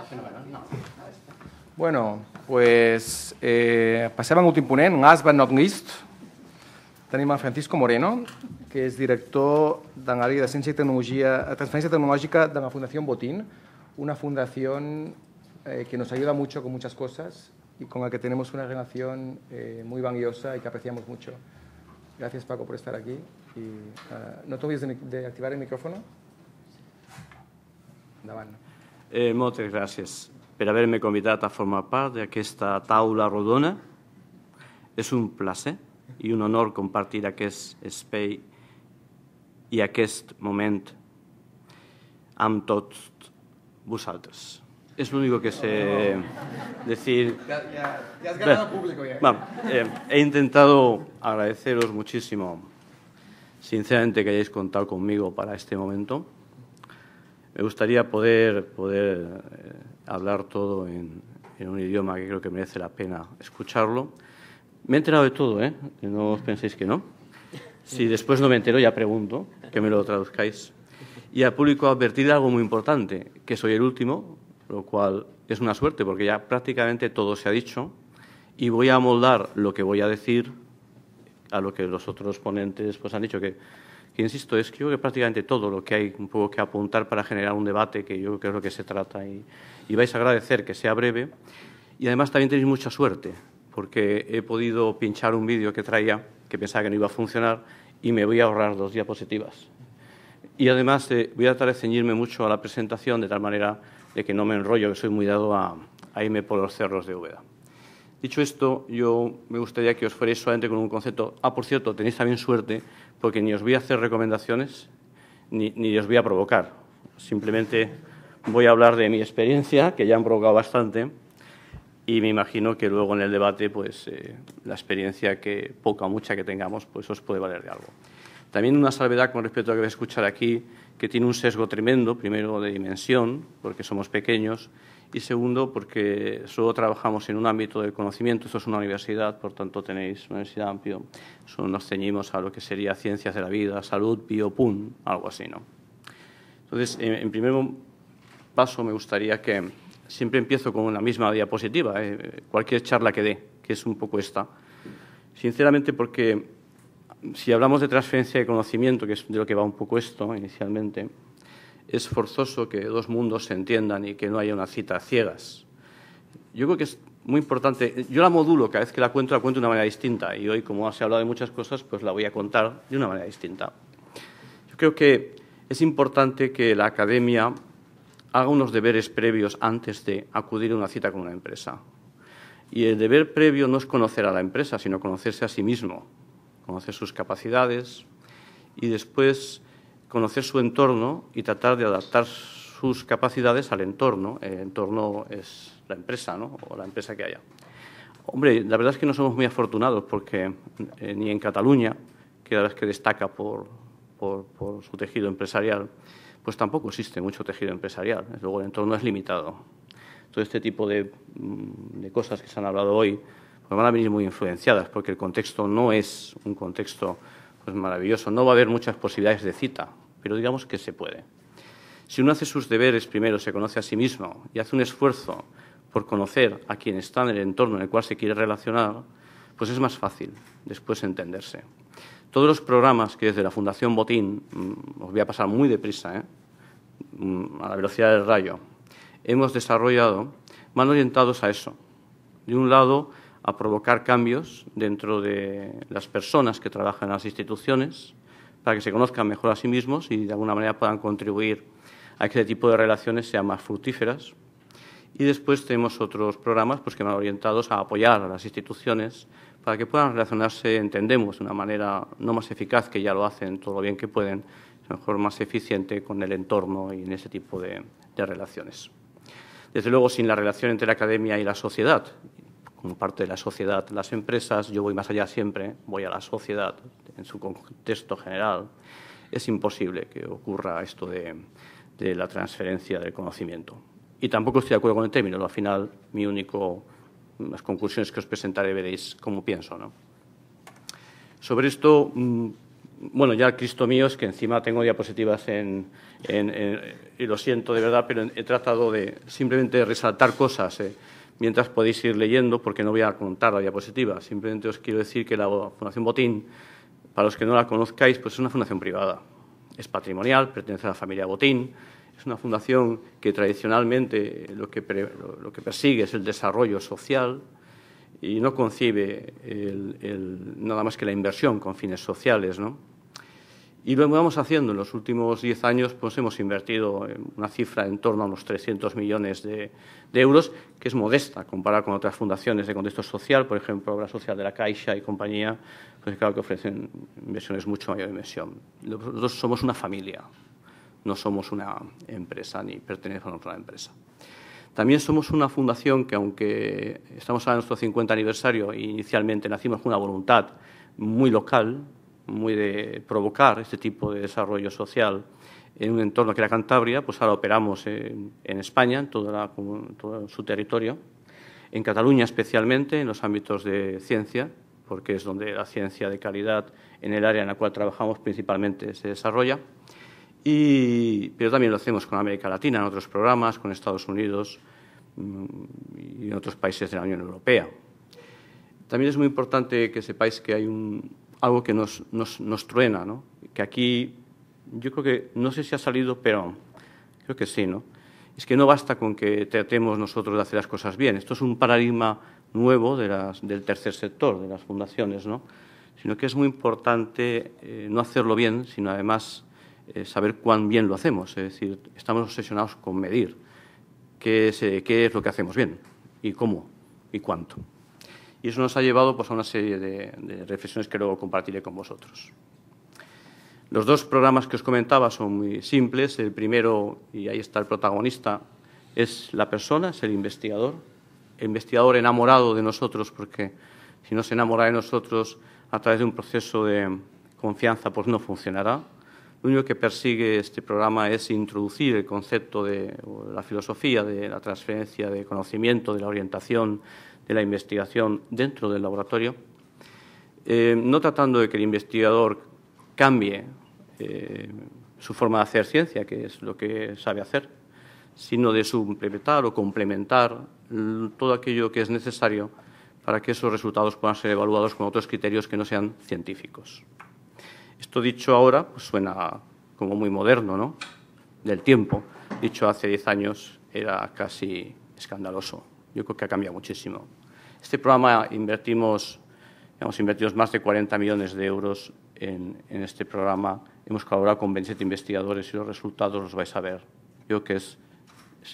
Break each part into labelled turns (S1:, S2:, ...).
S1: Ah, bueno, pues eh, passem a l'últim ponent, Nas Francisco Moreno, que es director de la de ciencia y tecnología de la Fundación Botín, una fundación eh, que nos ayuda mucho con muchas cosas y con la que tenemos una relación eh, muy valiosa y que apreciamos mucho. Gracias, Paco, por estar aquí. Y, eh, no te de, activar el micrófono. Eh, gracias por haberme convidado a formar parte de esta taula rodona. Es un placer y un honor compartir aquest espai y aquest momento amb tots vosaltres. Es lo único que sé decir. Ya, has ganado público ya. Eh, he intentado agradeceros muchísimo, sinceramente, que hayáis contado conmigo para este momento. Me gustaría poder, poder eh, hablar todo en, un idioma que creo que merece la pena escucharlo. Me he enterado de todo, ¿eh? No os penséis que no. Si después no me entero, ya pregunto que me lo traduzcáis. Y al público advertir algo muy importante, que soy el último, lo cual es una suerte porque ya prácticamente todo se ha dicho y voy a moldar lo que voy a decir a lo que los otros ponentes pues, han dicho que insisto, es que yo creo que prácticamente todo lo que hay un poco que apuntar para generar un debate, que yo creo que es lo que se trata. Y, vais a agradecer que sea breve. Y además también tenéis mucha suerte, porque he podido pinchar un vídeo que traía, que pensaba que no iba a funcionar, y me voy a ahorrar dos diapositivas. Y además eh, voy a tratar de ceñirme mucho a la presentación, de tal manera de que no me enrollo, que soy muy dado a, irme por los cerros de Úbeda. Dicho esto, yo me gustaría que os fuerais solamente con un concepto. Ah, por cierto, tenéis también suerte, porque ni os voy a hacer recomendaciones, ni, ni os voy a provocar. Simplemente voy a hablar de mi experiencia, que ya han provocado bastante, y me imagino que luego en el debate, pues eh, la experiencia que poca o mucha que tengamos, pues os puede valer de algo. También una salvedad con respecto a lo que voy a escuchar aquí, que tiene un sesgo tremendo, primero de dimensión, porque somos pequeños, y segundo porque solo trabajamos en un ámbito de conocimiento, esto es una universidad, por tanto tenéis una universidad amplia, nos ceñimos a lo que sería ciencias de la vida, salud, biopun, algo así, ¿no? Entonces, en, primer paso me gustaría que siempre empiezo con la misma diapositiva, ¿eh? cualquier charla que dé, que es un poco esta. Sinceramente porque si hablamos de transferencia de conocimiento, que es de lo que va un poco esto inicialmente, es forzoso que dos mundos se entiendan y que no haya una cita a ciegas. Yo creo que es muy importante. Yo la modulo, cada vez que la cuento, la cuento de una manera distinta. Y hoy, como se ha hablado de muchas cosas, pues la voy a contar de una manera distinta. Yo creo que es importante que la academia haga unos deberes previos antes de acudir a una cita con una empresa. Y el deber previo no es conocer a la empresa, sino conocerse a sí mismo, conocer sus capacidades y después conocer su entorno y tratar de adaptar sus capacidades al entorno. El entorno es la empresa, ¿no? O la empresa que haya. Hombre, la verdad es que no somos muy afortunados porque eh, ni en Cataluña, que la verdad es que destaca por, por, su tejido empresarial, pues tampoco existe mucho tejido empresarial. Luego el entorno es limitado. Todo este tipo de, mm, de cosas que se han hablado hoy pues van a venir muy influenciadas porque el contexto no es un contexto pues maravilloso. No va a haber muchas posibilidades de cita, pero digamos que se puede. Si uno hace sus deberes primero, se conoce a sí mismo y hace un esfuerzo por conocer a quien está en el entorno en el cual se quiere relacionar, pues es más fácil después entenderse. Todos los programas que desde la Fundación Botín, mm, os voy a pasar muy deprisa, ¿eh? mm, a la velocidad del rayo, hemos desarrollado, van orientados a eso. De un lado, a provocar cambios dentro de las personas que trabajan en las instituciones para que se conozcan mejor a sí mismos y de alguna manera puedan contribuir a que este tipo de relaciones sean más fructíferas. Y después tenemos otros programas pues, que van orientados a apoyar a las instituciones para que puedan relacionarse, entendemos, de una manera no más eficaz que ya lo hacen todo lo bien que pueden, mejor más eficiente con el entorno y en ese tipo de relaciones. Desde luego, sin la relación entre la academia y la sociedad, como parte de la sociedad. Las empresas, yo voy más allá siempre, voy a la sociedad en su contexto general. Es imposible que ocurra esto de, la transferencia del conocimiento. Y tampoco estoy de acuerdo con el término, al final mi único, las conclusiones que os presentaré veréis cómo pienso. ¿no? Sobre esto, mm, bueno, ya Cristo mío es que encima tengo diapositivas en, en, y lo siento de verdad, pero he tratado de simplemente resaltar cosas. ¿eh? Mientras podéis ir leyendo, porque no voy a contar la diapositiva, simplemente os quiero decir que la Fundación Botín, para los que no la conozcáis, pues es una fundación privada. Es patrimonial, pertenece a la familia Botín, es una fundación que tradicionalmente lo que, persigue es el desarrollo social y no concibe nada más que la inversión con fines sociales, ¿no? Y lo que vamos haciendo. En los últimos diez años pues, hemos invertido una cifra en torno a unos 300 millones de, euros, que es modesta comparada con otras fundaciones de contexto social, por ejemplo, la Social de la Caixa y compañía, pues claro que ofrecen inversiones mucho mayor dimensión. Nosotros somos una familia, no somos una empresa ni pertenecemos a una empresa. También somos una fundación que, aunque estamos a nuestro 50 aniversario, inicialmente nacimos con una voluntad muy local, muy de provocar este tipo de desarrollo social en un entorno que era Cantabria, pues ahora operamos en, España, en todo su territorio, en Cataluña especialmente, en los ámbitos de ciencia, porque es donde la ciencia de calidad en el área en la cual trabajamos principalmente se desarrolla, y, pero también lo hacemos con América Latina, en otros programas, con Estados Unidos mm, y en otros países de la Unión Europea. También es muy importante que sepáis que hay un, algo que nos, nos, nos truena, ¿no? que aquí yo creo que, no sé si ha salido pero creo que sí, ¿no? Es que no basta con que tratemos nosotros de hacer las cosas bien. Esto es un paradigma nuevo del tercer sector, de las fundaciones, ¿no? Sino que es muy importante eh, no hacerlo bien, sino además eh, saber cuán bien lo hacemos. Es decir, estamos obsesionados con medir qué es eh, lo que hacemos bien y cómo y cuánto. Y eso nos ha llevado pues, a una serie de, reflexiones que luego compartiré con vosotros. Los dos programas que os comentaba son muy simples. El primero, y ahí está el protagonista, es la persona, es el investigador. El investigador enamorado de nosotros, porque si no se enamora de nosotros a través de un proceso de confianza, pues no funcionará. Lo único que persigue este programa es introducir el concepto de la filosofía de la transferencia de conocimiento, de la orientación, en la investigación dentro del laboratorio, eh, no tratando de que el investigador cambie eh, su forma de hacer ciencia, que es lo que sabe hacer, sino de suplementar o complementar todo aquello que es necesario para que esos resultados puedan ser evaluados con otros criterios que no sean científicos. Esto dicho ahora pues suena como muy moderno, ¿no? Del tiempo. Dicho hace diez años era casi escandaloso. Yo creo que ha cambiado muchísimo. Este programa invertimos, hemos invertido más de 40 millones de euros en, en este programa. Hemos colaborado con 27 investigadores y los resultados los vais a ver. Yo creo que es,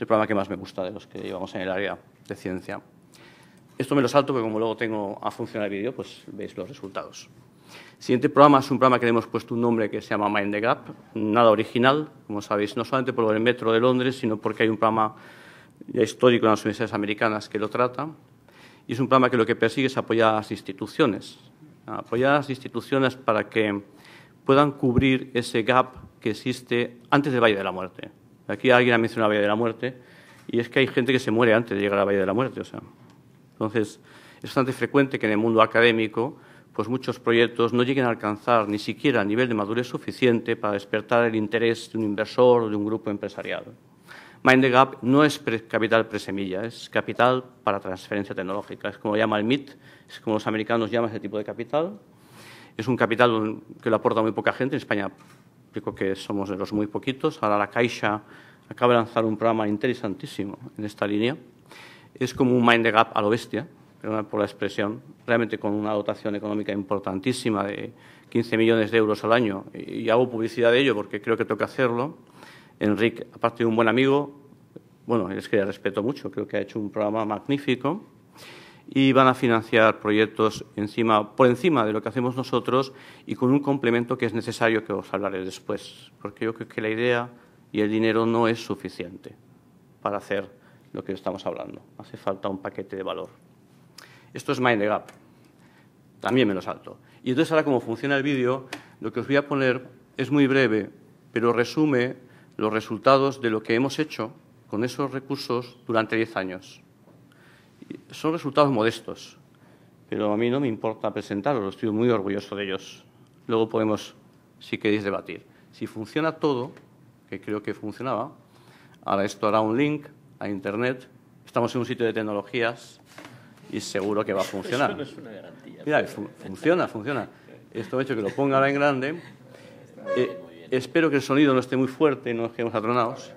S1: el programa que más me gusta de los que llevamos en el área de ciencia. Esto me lo salto porque como luego tengo a funcionar el vídeo, pues veis los resultados. El siguiente programa es un programa que le hemos puesto un nombre que se llama Mind the Gap, nada original, como sabéis, no solamente por el metro de Londres, sino porque hay un programa histórico en las universidades americanas que lo trata. Y es un programa que lo que persigue es apoyar a las instituciones, apoyar a las instituciones para que puedan cubrir ese gap que existe antes del Valle de la Muerte. Aquí alguien ha mencionado el Valle de la Muerte y es que hay gente que se muere antes de llegar al Valle de la Muerte. Entonces, es bastante frecuente que en el mundo académico pues muchos proyectos no lleguen a alcanzar ni siquiera el nivel de madurez suficiente para despertar el interés de un inversor o de un grupo empresarial. Mind the Gap no es capital presemilla, es capital para transferencia tecnológica, es como lo llama el MIT, es como los americanos llaman ese tipo de capital. Es un capital que lo aporta muy poca gente, en España explico que somos de los muy poquitos. Ahora la Caixa acaba de lanzar un programa interesantísimo en esta línea. Es como un Mind the Gap a lo bestia, por la expresión, realmente con una dotación económica importantísima de 15 millones de euros al año. Y hago publicidad de ello porque creo que toca hacerlo Enrique, aparte de un buen amigo, bueno, es que le respeto mucho, creo que ha hecho un programa magnífico y van a financiar proyectos por encima de lo que hacemos nosotros y con un complemento que es necesario que os hablaré después, porque yo creo que la idea y el dinero no es suficiente para hacer lo que estamos hablando. Hace falta un paquete de valor. Esto es Mind Gap. También me lo salto. Y entonces ahora como funciona el vídeo, lo que os voy a poner es muy breve, pero resume los resultados de lo que hemos hecho con esos recursos durante 10 años. Son resultados modestos, pero a mí no me importa presentarlos, estoy muy orgulloso de ellos. Luego podemos, si queréis, debatir. Si funciona todo, que creo que funcionaba, ahora esto hará un link a Internet, estamos en un sitio de tecnologías y seguro que va a funcionar. Eso no es una garantía. Mira, funciona, funciona. Esto hecho que lo ponga ahora en grande. Espero que el sonido no esté muy fuerte y no nos quedemos atronados.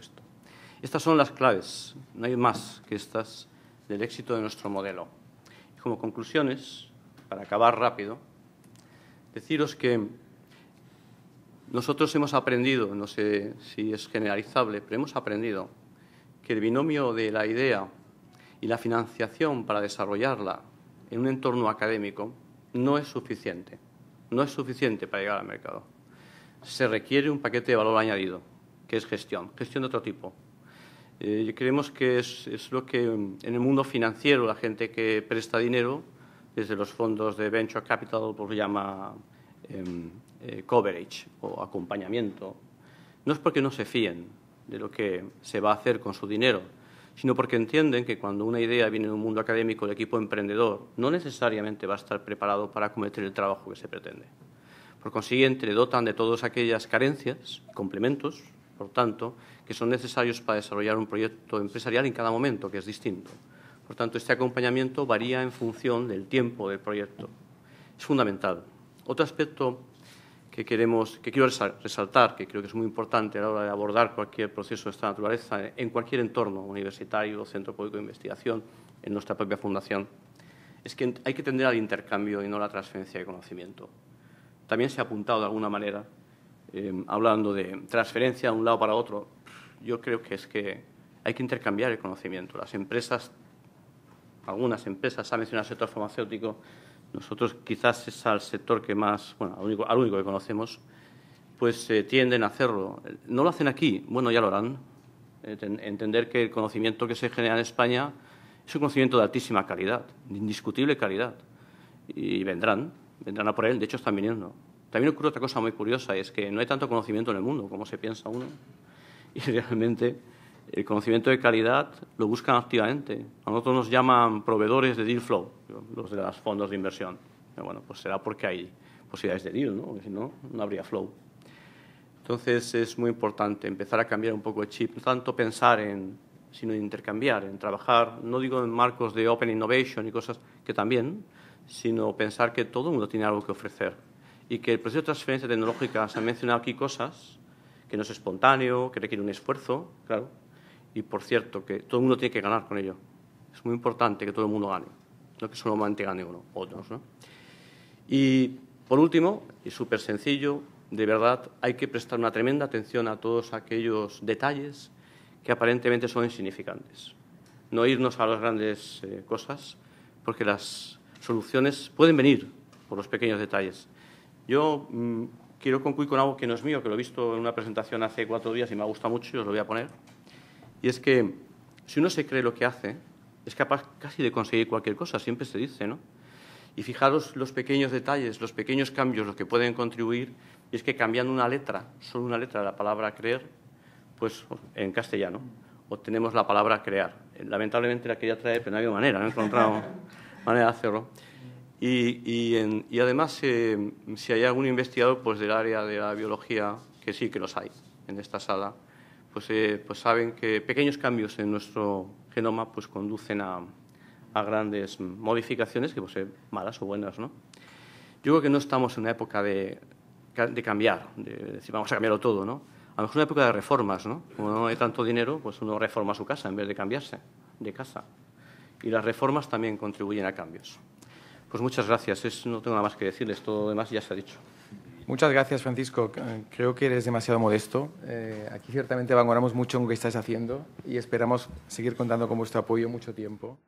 S1: esto. Estas son las claves, no hay más que estas, del éxito de nuestro modelo. Y como conclusiones, para acabar rápido, deciros que nosotros hemos aprendido, no sé si es generalizable, pero hemos aprendido que el binomio de la idea y la financiación para desarrollarla en un entorno académico no es suficiente. No es suficiente para llegar al mercado. Se requiere un paquete de valor añadido que es gestión, gestión de otro tipo. Eh, creemos que es, lo que en el mundo financiero la gente que presta dinero, desde los fondos de venture capital, pues lo llama em, eh, coverage o acompañamiento. No es porque no se fíen de lo que se va a hacer con su dinero, sino porque entienden que cuando una idea viene de un mundo académico, el equipo emprendedor no necesariamente va a estar preparado para cometer el trabajo que se pretende. Por consiguiente, le dotan de todas aquellas carencias, complementos, por tanto, que son necesarios para desarrollar un proyecto empresarial en cada momento, que es distinto. Por tanto, este acompañamiento varía en función del tiempo del proyecto. Es fundamental. Otro aspecto que, queremos, que quiero resaltar, que creo que es muy importante a la hora de abordar cualquier proceso de esta naturaleza en cualquier entorno universitario, centro público de investigación, en nuestra propia fundación, es que hay que tender al intercambio y no a la transferencia de conocimiento. También se ha apuntado de alguna manera Em, hablando de transferencia de un lado para otro, yo creo que es que hay que intercambiar el conocimiento. Las empresas, algunas empresas, ha mencionado el sector farmacéutico, nosotros quizás es al sector que más, bueno, al único, que conocemos, pues eh, tienden a hacerlo. No lo hacen aquí, bueno, ya lo harán. Entender que el conocimiento que se genera en España es un conocimiento de altísima calidad, de indiscutible calidad. Y vendrán, vendrán a por él, de hecho están viniendo. También ocurre otra cosa muy curiosa, es que no hay tanto conocimiento en el mundo como se piensa uno. Y realmente el conocimiento de calidad lo buscan activamente. A nosotros nos llaman proveedores de deal flow, los de los fondos de inversión. bueno, pues será porque hay posibilidades de deal, ¿no? si no, no habría flow. Entonces es muy importante empezar a cambiar un poco el chip, no tanto pensar en, sino en intercambiar, en trabajar, no digo en marcos de Open Innovation y cosas que también, sino pensar que todo el mundo tiene algo que ofrecer y que el proceso de transferencia tecnológica, se ha mencionado aquí cosas que no es espontáneo, que requiere un esfuerzo, claro, y por cierto, que todo el mundo tiene que ganar con ello. Es muy importante que todo el mundo gane, no que solamente gane uno, o otros. ¿no? Y por último, y súper sencillo, de verdad hay que prestar una tremenda atención a todos aquellos detalles que aparentemente son insignificantes. No irnos a las grandes eh, cosas, porque las soluciones pueden venir por los pequeños detalles. Yo mm, quiero concluir con algo que no es mío, que lo he visto en una presentación hace cuatro días y me ha gustado mucho y os lo voy a poner. Y es que si uno se cree lo que hace, es capaz casi de conseguir cualquier cosa, siempre se dice, ¿no? Y fijaros los pequeños detalles, los pequeños cambios, los que pueden contribuir, y es que cambiando una letra, solo una letra de la palabra creer, pues en castellano, obtenemos la palabra crear. Lamentablemente la quería traer, pero no había manera, no he encontrado manera de hacerlo. Y, además, eh, si hay algún investigador pues, del área de la biología, que sí que los hay en esta sala, pues, eh, pues saben que pequeños cambios en nuestro genoma pues, conducen a, grandes modificaciones, que pueden ser malas o buenas. ¿no? Yo creo que no estamos en una época de, cambiar, de decir, vamos a cambiarlo todo. ¿no? A lo mejor es una época de reformas. ¿no? Como no hay tanto dinero, pues uno reforma su casa en vez de cambiarse de casa. Y las reformas también contribuyen a cambios. Pues muchas gracias. no tengo nada más que decirles. Todo lo demás ya se ha dicho. Muchas gracias, Francisco. Creo que eres demasiado modesto. Eh, aquí ciertamente valoramos mucho en lo que estás haciendo y esperamos seguir contando con vuestro apoyo mucho tiempo.